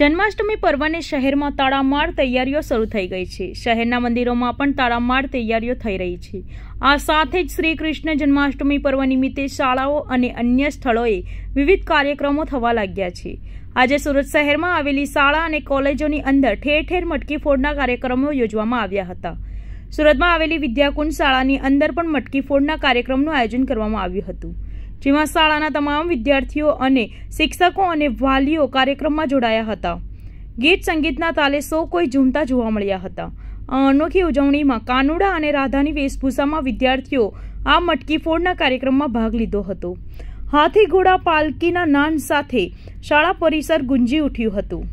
જન્માષ્ટમી પર્વને શહેરમાં તાળામાર તૈયારીઓ શરૂ થઈ ગઈ છે શહેરના મંદિરોમાં પણ તાળામાર તૈયારીઓ થઈ રહી છે આ સાથે જ શ્રી કૃષ્ણ જન્માષ્ટમી પર્વ નિમિત્તે શાળાઓ અને અન્ય સ્થળોએ વિવિધ કાર્યક્રમો થવા લાગ્યા છે આજે સુરત શહેરમાં આવેલી શાળા અને કોલેજોની અંદર ઠેર ઠેર મટકી ફોડના કાર્યક્રમો યોજવામાં આવ્યા હતા સુરતમાં આવેલી વિદ્યાકુંજ શાળાની અંદર પણ મટકી ફોડના કાર્યક્રમનું આયોજન કરવામાં આવ્યું હતું જેમાં શાળાના તમામ વિદ્યાર્થીઓ અને શિક્ષકો અને વાલીઓ કાર્યક્રમમાં જોડાયા હતા ગીત સંગીતના તાલે સૌ કોઈ ઝૂમતા જોવા મળ્યા હતા આ અનોખી ઉજવણીમાં કાનુડા અને રાધાની વેશભૂષામાં વિદ્યાર્થીઓ આ મટકી ફોડના કાર્યક્રમમાં ભાગ લીધો હતો હાથી ઘોડા પાલકીના નાન સાથે શાળા પરિસર ગુંજી ઉઠ્યું હતું